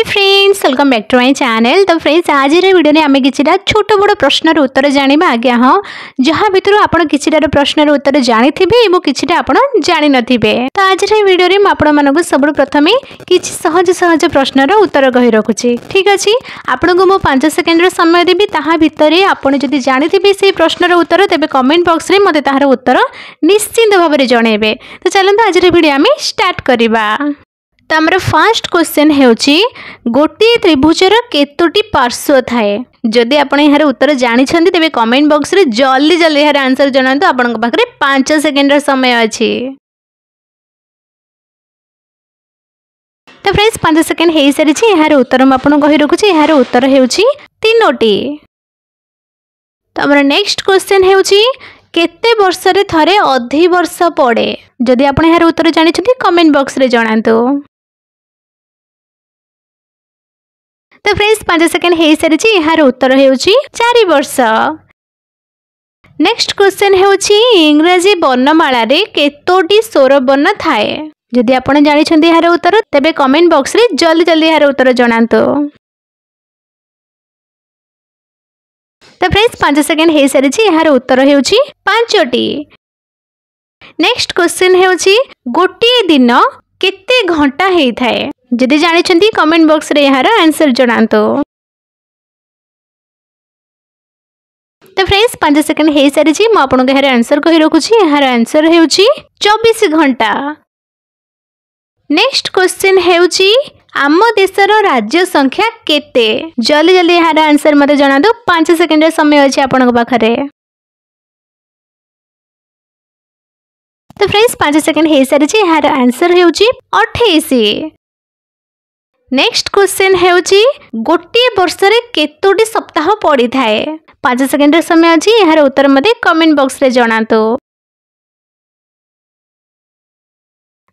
high friends welcome back to my channel তো friends আজির ভিডিওরে আমি কিছুটা ছোট বড় প্রশ্নর উত্তর জাঁয়া আজ্ঞা হ্যাঁ যা ভিতর আপনার কিছুটার প্রশ্নর উত্তর জাঁথিবে এবং কিছুটা আপনার জাঁথিবে তো আজির ভিডিওরে আপনার সবু প্রথমে কিছু সহজ সহজ প্রশ্নর উত্তর কহি রাখুছি ঠিক আছে আপনার মু পাঁচ সেকেন্ডর সময় দেবি তাহা ভিতরে আপনার যদি জাঁথিবে সেই প্রশ্নর উত্তর তবে কমেন্ট বক্সরে মতো তাহার উত্তর নিশ্চিন্ত ভাবে জনাইবে তো চলতো আজির ভিডিও আমি স্টার্ট করা তো ଆମର ଫାର୍ଷ୍ଟ କ୍ୱେଶ୍ଚନ୍ ହେଉଛି ଗୋଟିଏ ତ୍ରିଭୁଜର କେତୋଟି ପାର୍ଶ୍ୱ ଥାଏ ଯଦି ଆପଣ ଏହାର ଉତ୍ତର ଜାଣିଛନ୍ତି ତେବେ କମେଣ୍ଟ ବକ୍ସରେ ଜଲ୍ଦି ଜଲ୍ଦି ଏହାର ଆନ୍ସର୍ ଜଣାନ୍ତୁ ଆପଣଙ୍କ ପାଖରେ ପାଞ୍ଚ ସେକେଣ୍ଡର ସମୟ ଅଛି ତ ଫ୍ରେଣ୍ଡସ୍ ପାଞ୍ଚ ସେକେଣ୍ଡ ହୋଇସାରିଛି ଏହାର ଉତ୍ତର ମୁଁ ଆପଣଙ୍କୁ କହି ରଖୁଛି ଏହାର ଉତ୍ତର ହେଉଛି ତିନୋଟି ତ ଆମର ନେକ୍ସଟ କ୍ୱେଶ୍ଚନ୍ ହେଉଛି କେତେ ବର୍ଷରେ ଥରେ ଅଧିବର୍ଷ ପଡ଼େ ଯଦି ଆପଣ ଏହାର ଉତ୍ତର ଜାଣିଛନ୍ତି କମେଣ୍ଟ ବକ୍ସରେ ଜଣାନ୍ତୁ ତ ଫ୍ରେଣ୍ଡସ୍ ପାଞ୍ଚ ସେକେଣ୍ଡ ହୋଇସାରିଛି ଏହାର ଉତ୍ତର ହେଉଛି ଚାରି ବର୍ଷ ନେକ୍ସଟ କ୍ୱେଶ୍ଚନ୍ ହେଉଛି ଇଂରାଜୀ ବର୍ଣ୍ଣମାଳାରେ କେତୋଟି ସ୍ୱର ବର୍ଣ୍ଣ ଥାଏ ଯଦି ଆପଣ ଜାଣିଛନ୍ତି ଏହାର ଉତ୍ତର ତେବେ କମେଣ୍ଟ ବକ୍ସରେ ଜଲ୍ଦି ଜଲ୍ଦି ଏହାର ଉତ୍ତର ଜଣାନ୍ତୁ ତ ଫ୍ରେଣ୍ଡସ୍ ପାଞ୍ଚ ସେକେଣ୍ଡ ହୋଇସାରିଛି ଏହାର ଉତ୍ତର ହେଉଛି ପାଞ୍ଚଟି ନେକ୍ସଟ କ୍ୱେଶ୍ଚନ୍ ହେଉଛି ଗୋଟିଏ ଦିନ କେତେ ଘଣ୍ଟା ହୋଇଥାଏ जदि जानते कमेंट बॉक्स रे यार आंसर जना तो फ्रेंड्स पांच सेकेंड हो सारी मुझे आंसर कही रखुची यार आंसर हो चबीश घंटा नेक्स्ट क्वेश्चन है आम देशर राज्य संख्या केते जल्दी जल्दी यार आंसर मत जना पांच सेकेंड समय अच्छे आपण तो फ्रेंड्स पांच सेकेंड हो सारी यार आंसर हो अठाई ନେକ୍ସଟ କ୍ୱେଶ୍ଚିନ୍ ହେଉଛି ଗୋଟିଏ ବର୍ଷରେ କେତୋଟି ସପ୍ତାହ ପଡ଼ିଥାଏ ପାଞ୍ଚ ସେକେଣ୍ଡର ସମୟ ଅଛି ଏହାର ଉତ୍ତର ମୋତେ କମେଣ୍ଟ ବକ୍ସରେ ଜଣାନ୍ତୁ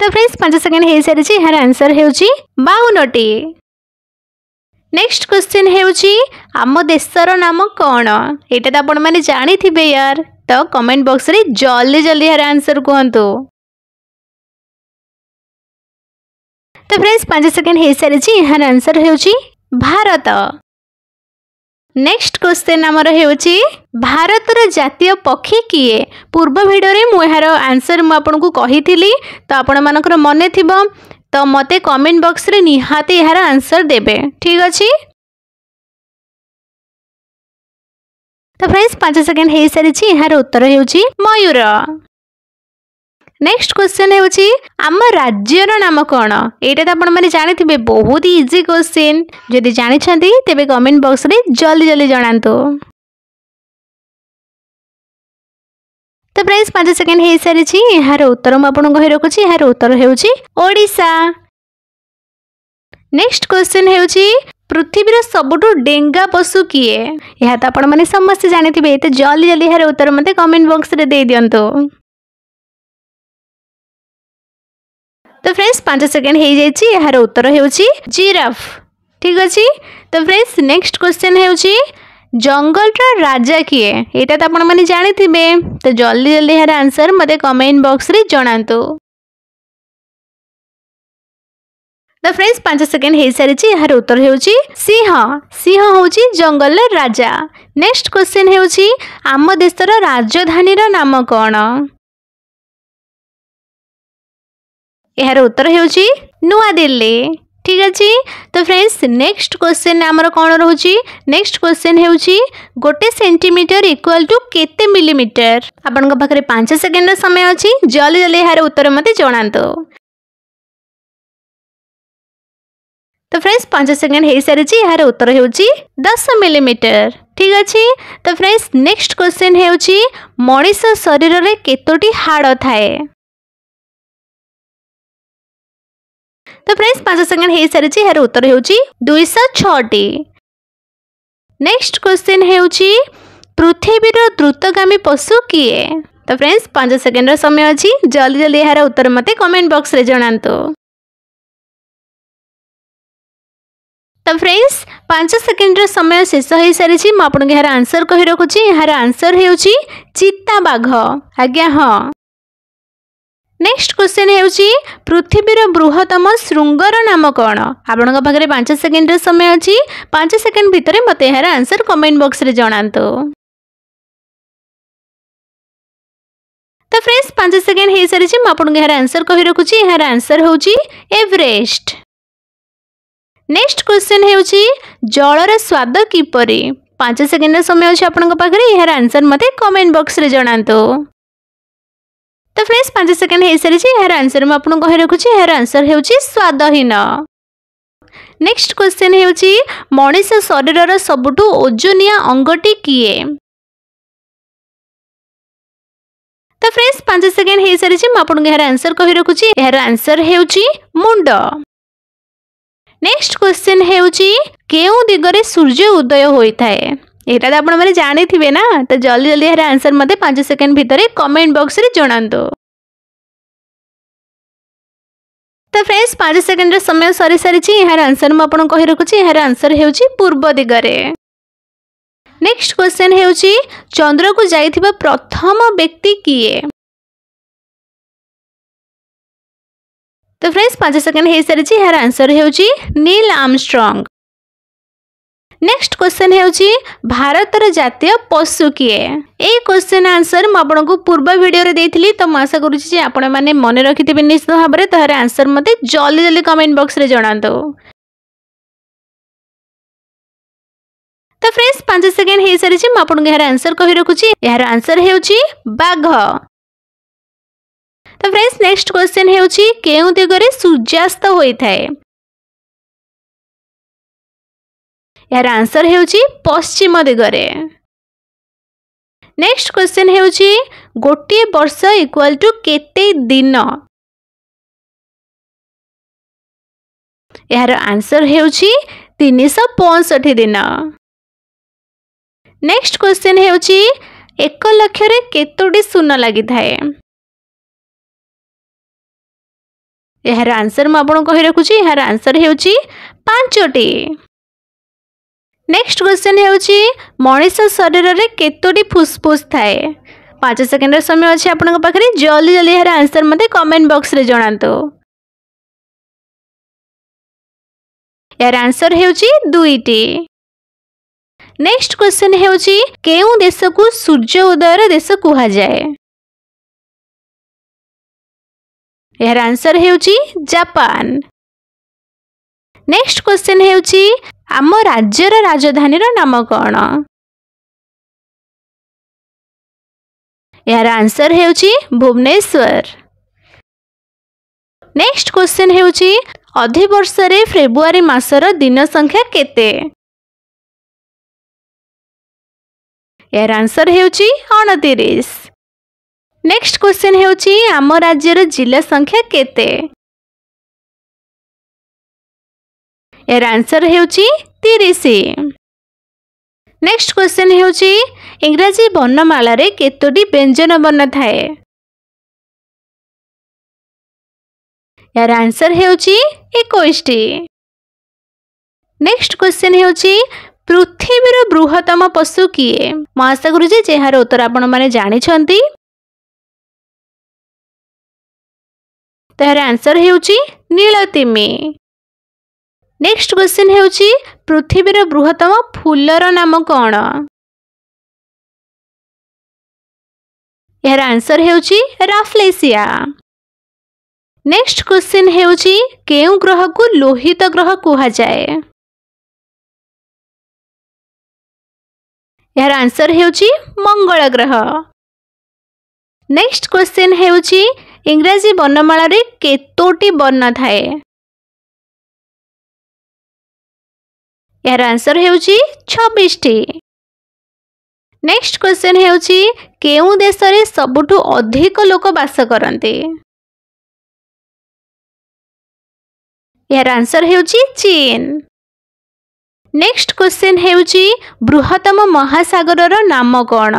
ତ ଫ୍ରେଣ୍ଡସ୍ ପାଞ୍ଚ ସେକେଣ୍ଡ ହେଇସାରିଛି ଏହାର ଆନ୍ସର୍ ହେଉଛି ବାଉନଟି ନେକ୍ସଟ କ୍ୱେଶ୍ଚିନ୍ ହେଉଛି ଆମ ଦେଶର ନାମ କ'ଣ ଏଇଟା ତ ଆପଣମାନେ ଜାଣିଥିବେ ୟାର ତ କମେଣ୍ଟ ବକ୍ସରେ ଜଲ୍ଦି ଜଲ୍ଦି ଏହାର ଆନ୍ସର କୁହନ୍ତୁ ফ্রেন্ডস পাঁচ সেকেন্ড হয়েসারিছি এর আনসর হচ্ছে ভারত নেক্সট কোশ্চেন আমার হচ্ছে ভারতর জাতীয় পক্ষী কিয়ে পূর্ব ভিডিওরে মু এর আনসর মু আপনার কহিলি তো আপন মানুষ মনে থিব তো মতো কমেন্ট বক্সরে নিহাতি এর আনসর দেবে ঠিক আছে তো ফ্রেন্ডস পাঁচ সেকেন্ড হয়ে সারিছি এর উত্তর হচ্ছে ময়ূর ନେକ୍ସଟ କ୍ୱେଶ୍ଚନ୍ ହେଉଛି ଆମ ରାଜ୍ୟର ନାମ କ'ଣ ଏଇଟା ତ ଆପଣମାନେ ଜାଣିଥିବେ ବହୁତ ଇଜି କ୍ୱେଶ୍ଚିନ୍ ଯଦି ଜାଣିଛନ୍ତି ତେବେ କମେଣ୍ଟ ବକ୍ସରେ ଜଲ୍ଦି ଜଲ୍ଦି ଜଣାନ୍ତୁ ତ ପ୍ରାଇସ୍ ପାଞ୍ଚ ସେକେଣ୍ଡ ହେଇସାରିଛି ଏହାର ଉତ୍ତର ମୁଁ ଆପଣଙ୍କୁ କହି ରଖୁଛି ଏହାର ଉତ୍ତର ହେଉଛି ଓଡ଼ିଶା ନେକ୍ସଟ କ୍ୱେଶ୍ଚିନ୍ ହେଉଛି ପୃଥିବୀର ସବୁଠୁ ଡେଙ୍ଗା ପଶୁ କିଏ ଏହା ତ ଆପଣମାନେ ସମସ୍ତେ ଜାଣିଥିବେ ତ ଜଲ୍ଦି ଜଲ୍ଦି ଏହାର ଉତ୍ତର ମୋତେ କମେଣ୍ଟ ବକ୍ସରେ ଦେଇଦିଅନ୍ତୁ ତ ଫ୍ରେଣ୍ଡସ୍ ପାଞ୍ଚ ସେକେଣ୍ଡ ହେଇଯାଇଛି ଏହାର ଉତ୍ତର ହେଉଛି ଜିରାଫ ଠିକ୍ ଅଛି ତ ଫ୍ରେଣ୍ଡସ୍ ନେକ୍ସଟ କ୍ୱେଶ୍ଚନ୍ ହେଉଛି ଜଙ୍ଗଲର ରାଜା କିଏ ଏଇଟା ତ ଆପଣମାନେ ଜାଣିଥିବେ ତ ଜଲ୍ଦି ଜଲ୍ଦି ଏହାର ଆନ୍ସର ମୋତେ କମେଣ୍ଟ ବକ୍ସରେ ଜଣାନ୍ତୁ ତ ଫ୍ରେଣ୍ଡସ୍ ପାଞ୍ଚ ସେକେଣ୍ଡ ହେଇସାରିଛି ଏହାର ଉତ୍ତର ହେଉଛି ସିଂହ ସିଂହ ହେଉଛି ଜଙ୍ଗଲର ରାଜା ନେକ୍ସଟ କ୍ୱେଶ୍ଚନ୍ ହେଉଛି ଆମ ଦେଶର ରାଜଧାନୀର ନାମ କ'ଣ यार उत्तर हो नुआ ठीक अच्छे तो फ्रेंड्स नेक्स्ट क्वेश्चन आमर कौन रोच नेक्स्ट क्वेश्चन हो गोटे सेंटीमीटर इक्वल टू के मिलीमिटर आपण पांच सेकेंडर समय अच्छी जल्दी जल्दी यार उत्तर मत जना तो फ्रेंड्स पांच सेकेंड हो सारी यार उत्तर हो दस मिलीमिटर ठीक अच्छे तो फ्रेंड्स नेक्स्ट क्वेश्चन हो मनीष शरीर में कतोटी हाड़ थाए ତ ଫ୍ରେଣ୍ଡସ୍ ପାଞ୍ଚ ସେକେଣ୍ଡ ହେଇସାରିଛି ଏହାର ଉତ୍ତର ହେଉଛି ଦୁଇଶହ ଛଅଟି ନେକ୍ସଟ କ୍ୱେଶ୍ଚିନ୍ ହେଉଛି ପୃଥିବୀର ଦ୍ରୁତଗାମୀ ପଶୁ କିଏ ତ ଫ୍ରେଣ୍ଡସ୍ ପାଞ୍ଚ ସେକେଣ୍ଡର ସମୟ ଅଛି ଜଲ୍ଦି ଜଲ୍ଦି ଏହାର ଉତ୍ତର ମୋତେ କମେଣ୍ଟ ବକ୍ସରେ ଜଣାନ୍ତୁ ତ ଫ୍ରେଣ୍ଡସ୍ ପାଞ୍ଚ ସେକେଣ୍ଡର ସମୟ ଶେଷ ହୋଇସାରିଛି ମୁଁ ଆପଣଙ୍କୁ ଏହାର ଆନ୍ସର କହି ରଖୁଛି ଏହାର ଆନ୍ସର ହେଉଛି ଚିତାବାଘ ଆଜ୍ଞା ହଁ ନେକ୍ସଟ କ୍ୱେଶ୍ଚନ୍ ହେଉଛି ପୃଥିବୀର ବୃହତ୍ତମ ଶୃଙ୍ଗର ନାମ କ'ଣ ଆପଣଙ୍କ ପାଖରେ ପାଞ୍ଚ ସେକେଣ୍ଡର ସମୟ ଅଛି ପାଞ୍ଚ ସେକେଣ୍ଡ ଭିତରେ ମୋତେ ଏହାର ଆନ୍ସର କମେଣ୍ଟ ବକ୍ସରେ ଜଣାନ୍ତୁ ତ ଫ୍ରେଣ୍ଡସ୍ ପାଞ୍ଚ ସେକେଣ୍ଡ ହୋଇସାରିଛି ମୁଁ ଆପଣଙ୍କୁ ଏହାର ଆନ୍ସର କହି ରଖୁଛି ଏହାର ଆନ୍ସର ହେଉଛି ଏଭରେଷ୍ଟ ନେକ୍ସଟ କ୍ୱେଶ୍ଚନ୍ ହେଉଛି ଜଳର ସ୍ୱାଦ କିପରି ପାଞ୍ଚ ସେକେଣ୍ଡର ସମୟ ଅଛି ଆପଣଙ୍କ ପାଖରେ ଏହାର ଆନ୍ସର ମୋତେ କମେଣ୍ଟ ବକ୍ସରେ ଜଣାନ୍ତୁ তো ফ্রেন্ডস পাঁচ সেকেন্ড হয়ে সারিছে এর আনসর মু আপনার কহি রাখুছি এর আনসর হচ্ছে স্বাদহীন নেক্সট কোশ্চেন হচ্ছে মনিষ শরীরর সবুঠু ওজনিয়া অঙ্গটি কিয়ে তো ফ্রেন্ডস পাঁচ সেকেন্ড হয়ে সারিছে মু আপনার এর আনসর কহি রাখুছি এর আনসর হচ্ছে মুন্ড নেক্সট কোশ্চেন হচ্ছে কেউ দিগরে সূর্য উদয় হয়ে থাকে यहाँ तो आप जानी थे ना तो जल्दी जल्दी यार आंसर मत पांच सेकेंड भितर कमेंट बक्स जनातु तो फ्रेंड्स पांच सेकेंड रय सरी सारी यार आंसर मुझे रखुच्छी यार आंसर हो पूर्व दिगरे नेक्स्ट क्वेश्चन हो चंद्र को जा प्रथम व्यक्ति किए तो फ्रेंड्स पांच सेकेंड हो सारी यार आंसर होल आर्मस्ट्रंग ନେକ୍ସଟ କ୍ୱେଶ୍ଚନ୍ ହେଉଛି ଭାରତର ଜାତୀୟ ପଶୁ କିଏ ଏଇ କ୍ୱେଶ୍ଚନ୍ ଆନ୍ସର୍ ମୁଁ ଆପଣଙ୍କୁ ପୂର୍ବ ଭିଡ଼ିଓରେ ଦେଇଥିଲି ତ ମୁଁ ଆଶା କରୁଛି ଯେ ଆପଣମାନେ ମନେ ରଖିଥିବେ ନିଶ୍ଚିତ ଭାବରେ ତାହାର ଆନ୍ସର୍ ମୋତେ ଜଲ୍ଦି ଜଲ୍ଦି କମେଣ୍ଟ ବକ୍ସରେ ଜଣାନ୍ତୁ ତ ଫ୍ରେଣ୍ଡସ୍ ପାଞ୍ଚ ସେକେଣ୍ଡ ହୋଇସାରିଛି ମୁଁ ଆପଣଙ୍କୁ ଏହାର ଆନ୍ସର୍ କହି ରଖୁଛି ଏହାର ଆନ୍ସର୍ ହେଉଛି ବାଘ ତ ଫ୍ରେଣ୍ଡସ୍ ନେକ୍ସଟ କ୍ୱେଶ୍ଚନ୍ ହେଉଛି କେଉଁ ଦିଗରେ ସୂର୍ଯ୍ୟାସ୍ତ ହୋଇଥାଏ ଏହାର ଆନ୍ସର ହେଉଛି ପଶ୍ଚିମ ଦିଗରେ ନେକ୍ସଟ କ୍ୱେଶ୍ଚିନ୍ ହେଉଛି ଗୋଟିଏ ବର୍ଷ ଇକ୍ୱାଲ୍ ଟୁ କେତେ ଦିନ ଏହାର ଆନ୍ସର ହେଉଛି ତିନିଶହ ପଞ୍ଚଷଠି ଦିନ ନେକ୍ସଟ କ୍ୱେଶ୍ଚିନ୍ ହେଉଛି ଏକ ଲକ୍ଷରେ କେତୋଟି ଶୂନ ଲାଗିଥାଏ ଏହାର ଆନ୍ସର ମୁଁ ଆପଣଙ୍କୁ କହି ରଖୁଛି ଏହାର ଆନ୍ସର ହେଉଛି ପାଞ୍ଚଟି ନେକ୍ସଟ କ୍ୱେଶ୍ଚନ୍ ହେଉଛି ମଣିଷ ଶରୀରରେ କେତୋଟି ଫୁସ୍ଫୁସ୍ ଥାଏ ପାଞ୍ଚ ସେକେଣ୍ଡର ସମୟ ଅଛି ଆପଣଙ୍କ ପାଖରେ ଜଲ୍ଦି ଜଲ୍ଦି ଏହାର ଆନ୍ସର୍ ମୋତେ କମେଣ୍ଟ ବକ୍ସରେ ଜଣାନ୍ତୁ ଏହାର ଆନ୍ସର୍ ହେଉଛି ଦୁଇଟି ନେକ୍ସଟ କ୍ୱେଶ୍ଚନ୍ ହେଉଛି କେଉଁ ଦେଶକୁ ସୂର୍ଯ୍ୟ ଉଦୟର ଦେଶ କୁହାଯାଏ ଏହାର ଆନ୍ସର୍ ହେଉଛି ଜାପାନ ନେକ୍ସଟ କ୍ୱେଶ୍ଚନ୍ ହେଉଛି ଆମ ରାଜ୍ୟର ରାଜଧାନୀର ନାମ କ'ଣ ଏହାର ଆନ୍ସର ହେଉଛି ଭୁବନେଶ୍ୱର ନେକ୍ସଟ କ୍ୱେଶ୍ଚନ୍ ହେଉଛି ଅଧିବର୍ଷରେ ଫେବୃଆରୀ ମାସର ଦିନ ସଂଖ୍ୟା କେତେ ଏହାର ଆନ୍ସର ହେଉଛି ଅଣତିରିଶ ନେକ୍ସଟ କ୍ୱେଶ୍ଚନ୍ ହେଉଛି ଆମ ରାଜ୍ୟର ଜିଲ୍ଲା ସଂଖ୍ୟା କେତେ এর আনসর ହେଉଛି ତିରିଶ ନେକ୍ସଟ କ୍ୱେଶ୍ଚନ୍ ହେଉଛି ଇଂରାଜୀ ବର୍ଣ୍ଣମାଳାରେ କେତୋଟି ବ୍ୟଞ୍ଜନ ବର୍ଣ୍ଣ ଥାଏ ଏହାର ଆନ୍ସର ହେଉଛି ଏକୋଇଶଟି ନେକ୍ସଟ କ୍ୱେଶ୍ଚନ୍ ହେଉଛି ପୃଥିବୀର ବୃହତ୍ତମ ପଶୁ କିଏ ମୁଁ ଆଶା କରୁଛି ଯାହାର ଉତ୍ତର ଆପଣମାନେ ଜାଣିଛନ୍ତି ତାହାର ଆନ୍ସର ହେଉଛି ନୀଳତିମି ନେକ୍ସଟ କ୍ୱେଶ୍ଚିନ୍ ହେଉଛି ପୃଥିବୀର ବୃହତ୍ତମ ଫୁଲର ନାମ କ'ଣ ଏହାର ଆନ୍ସର ହେଉଛି ରାଫ୍ଲେସିଆ ନେକ୍ସଟ କ୍ୱେଶ୍ଚିନ୍ ହେଉଛି କେଉଁ ଗ୍ରହକୁ ଲୋହିତ ଗ୍ରହ କୁହାଯାଏ ଏହାର ଆନ୍ସର ହେଉଛି ମଙ୍ଗଳ ଗ୍ରହ ନେକ୍ସଟ କ୍ୱେଶ୍ଚିନ୍ ହେଉଛି ଇଂରାଜୀ ବର୍ଣ୍ଣମାଳାରେ କେତୋଟି ବର୍ଣ୍ଣ ଥାଏ ଏହାର ଆନ୍ସର ହେଉଛି ଛବିଶଟି ନେକ୍ସଟ କ୍ୱେଶ୍ଚନ୍ ହେଉଛି କେଉଁ ଦେଶରେ ସବୁଠୁ ଅଧିକ ଲୋକ ବାସ କରନ୍ତି ଏହାର ଆନ୍ସର ହେଉଛି ଚୀନ ନେକ୍ସଟ କ୍ୱେଶ୍ଚନ୍ ହେଉଛି ବୃହତ୍ତମ ମହାସାଗରର ନାମ କ'ଣ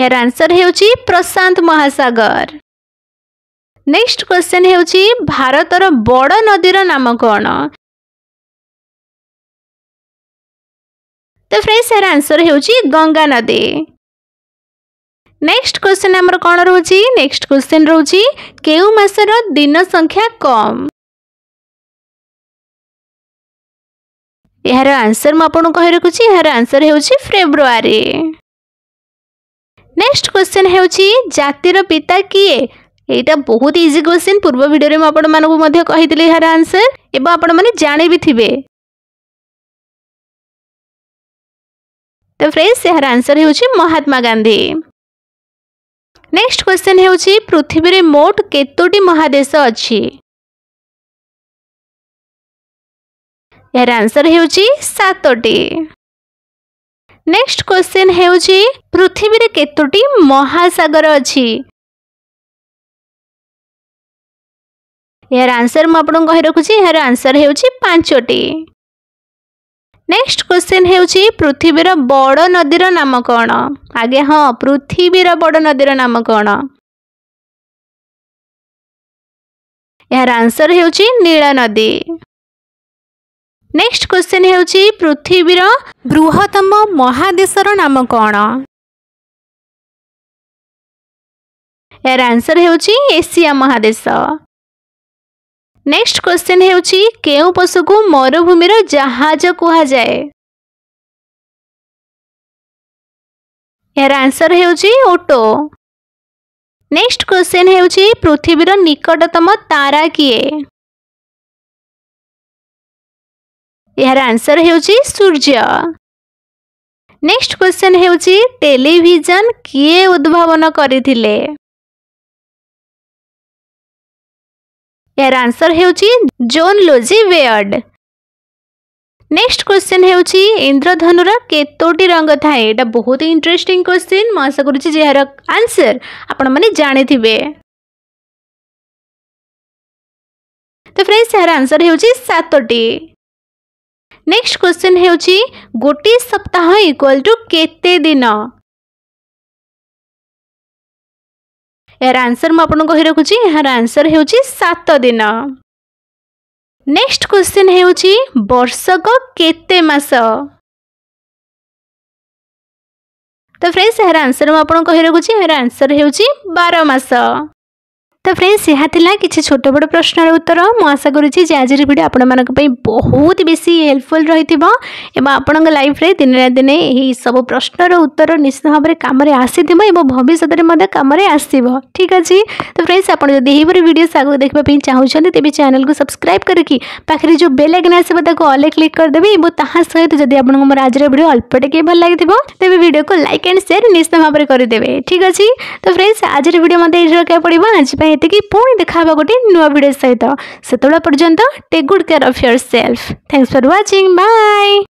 ଏହାର ଆନ୍ସର ହେଉଛି ପ୍ରଶାନ୍ତ ମହାସାଗର ନେକ୍ସଟ କ୍ୱେଶ୍ଚିନ୍ ହେଉଛି ଭାରତର ବଡ଼ ନଦୀର ନାମ କ'ଣ ତ ଫ୍ରେଣ୍ଡସ୍ ଏହାର ଆନ୍ସର୍ ହେଉଛି ଗଙ୍ଗା ନଦୀ ନେକ୍ସଟ କ୍ୱେଶ୍ଚିନ୍ ଆମର କ'ଣ ରହୁଛି ନେକ୍ସଟ କ୍ୱେଶ୍ଚିନ୍ ରହୁଛି କେଉଁ ମାସର ଦିନ ସଂଖ୍ୟା କମ୍ ଏହାର ଆନ୍ସର୍ ମୁଁ ଆପଣଙ୍କୁ କହି ରଖୁଛି ଏହାର ଆନ୍ସର୍ ହେଉଛି ଫେବୃଆରୀ ନେକ୍ସଟ କ୍ୱେଶ୍ଚିନ୍ ହେଉଛି ଜାତିର এইটা বহুত ইজি কোশ্চিন পূর্ব ভিডিওরে মু আপনার মধ্যে কহিলি এর আনসর এবং আপনার জাঁবি থিবে তো ফ্রেন্ডস এর আনসর হচ্ছে মহাত্মা গান্ধী নেক্সট কোশ্চেন হচ্ছে পৃথিবীর মোট কতোটি মহাদেশ অছি এর আনসর হচ্ছে সাতটি নেক্সট কোশ্চেন হচ্ছে পৃথিবীর কতোটি মহাসাগর অছি ଏହାର ଆନ୍ସର୍ ମୁଁ ଆପଣଙ୍କୁ କହି ରଖୁଛି ଏହାର ଆନ୍ସର୍ ହେଉଛି ପାଞ୍ଚଟି ନେକ୍ସଟ କ୍ୱେଶ୍ଚିନ୍ ହେଉଛି ପୃଥିବୀର ବଡ଼ ନଦୀର ନାମ କ'ଣ ଆଜ୍ଞା ହଁ ପୃଥିବୀର ବଡ଼ ନଦୀର ନାମ କ'ଣ ଏହାର ଆନ୍ସର୍ ହେଉଛି ନୀଳ ନଦୀ ନେକ୍ସଟ କ୍ୱେଶ୍ଚିନ୍ ହେଉଛି ପୃଥିବୀର ବୃହତ୍ତମ ମହାଦେଶର ନାମ କ'ଣ ଏହାର ଆନ୍ସର୍ ହେଉଛି ଏସିଆ ମହାଦେଶ ନେକ୍ସଟ କ୍ୱେଶ୍ଚିନ୍ ହେଉଛି କେଉଁ ପଶୁକୁ ମରୁଭୂମିର ଜାହାଜ କୁହାଯାଏ ଏହାର ଆନ୍ସର୍ ହେଉଛି ଓଟୋ ନେକ୍ସଟ କ୍ୱେଶ୍ଚିନ୍ ହେଉଛି ପୃଥିବୀର ନିକଟତମ ତାରା କିଏ ଏହାର ଆନ୍ସର୍ ହେଉଛି ସୂର୍ଯ୍ୟ ନେକ୍ସଟ କ୍ୱେଶ୍ଚିନ୍ ହେଉଛି ଟେଲିଭିଜନ କିଏ ଉଦ୍ଭାବନ କରିଥିଲେ यार आंसर होन लोजी वेयर्ड नेक्स्ट क्वेश्चन होंद्रधनुर कतोटी रंग थाए यहाँ बहुत इंटरेस्टिंग क्वेश्चन मुशा कर आंसर आपण मैंने जाणी तो फ्रेंड्स यार आंसर होतोटी नेक्स्ट क्वेश्चन होची गोटी सप्ताह इक्वल टू केते दिन ଏହାର ଆନ୍ସର୍ ମୁଁ ଆପଣଙ୍କ କହି ରଖୁଛି ଏହାର ଆନ୍ସର୍ ହେଉଛି ସାତ ଦିନ ନେକ୍ସଟ କ୍ୱେଶ୍ଚିନ୍ ହେଉଛି ବର୍ଷକ କେତେ ମାସ ତ ଫ୍ରେଣ୍ଡସ୍ ଏହାର ଆନ୍ସର୍ ମୁଁ ଆପଣଙ୍କୁ କହି ରଖୁଛି ଏହାର ଆନ୍ସର୍ ହେଉଛି ବାର ମାସ তো ফ্রেন্ডস ଏହା ଥିଲା କିଛି ଛୋଟ ବଡ଼ ପ୍ରଶ୍ନର ଉତ୍ତର ମୁଁ ଆଶା କରୁଛି ଯେ ଆଜିର ଭିଡ଼ିଓ ଆପଣମାନଙ୍କ ପାଇଁ ବହୁତ ବେଶୀ ହେଲ୍ପଫୁଲ୍ ରହିଥିବ ଏବଂ ଆପଣଙ୍କ ଲାଇଫ୍ରେ ଦିନେ ନା ଦିନେ ଏହି ସବୁ ପ୍ରଶ୍ନର ଉତ୍ତର ନିଶ୍ଚିତ ଭାବରେ କାମରେ ଆସିଥିବ ଏବଂ ଭବିଷ୍ୟତରେ ମଧ୍ୟ କାମରେ ଆସିବ ଠିକ୍ ଅଛି ତ ଫ୍ରେଣ୍ଡସ୍ ଆପଣ ଯଦି ଏହିପରି ଭିଡ଼ିଓସ୍ ଆଗକୁ ଦେଖିବା ପାଇଁ ଚାହୁଁଛନ୍ତି ତେବେ ଚ୍ୟାନେଲ୍କୁ ସବସ୍କ୍ରାଇବ୍ କରିକି ପାଖରେ ଯେଉଁ ବେଲ୍ ଆଇକନ୍ ଆସିବ ତାକୁ ଅଲ୍ କ୍ଲିକ୍ କରିଦେବେ ଏବଂ ତାହା ସହିତ ଯଦି ଆପଣଙ୍କୁ ମୋର ଆଜିର ଭିଡ଼ିଓ ଅଳ୍ପ ଟିକେ ଭଲ ଲାଗିଥିବ ତେବେ ଭିଡ଼ିଓକୁ ଲାଇକ୍ ଆଣ୍ଡ ସେୟାର୍ ନିଶ୍ଚିତ ଭାବରେ କରିଦେବେ ଠିକ୍ ଅଛି ତ ଫ୍ରେଣ୍ଡସ୍ ଆଜିର ଭିଡ଼ିଓ ମଧ୍ୟ ଏଠି ରଖିବାକୁ ପଡ଼ିବ ଆଜି ପାଇଁ ଏତିକି ପୁଣି ଦେଖାହେବ ଗୋଟିଏ ନୂଆ ଭିଡ଼ିଓ ସହିତ ସେତେବେଳେ ପର୍ଯ୍ୟନ୍ତ take good care of yourself thanks for watching bye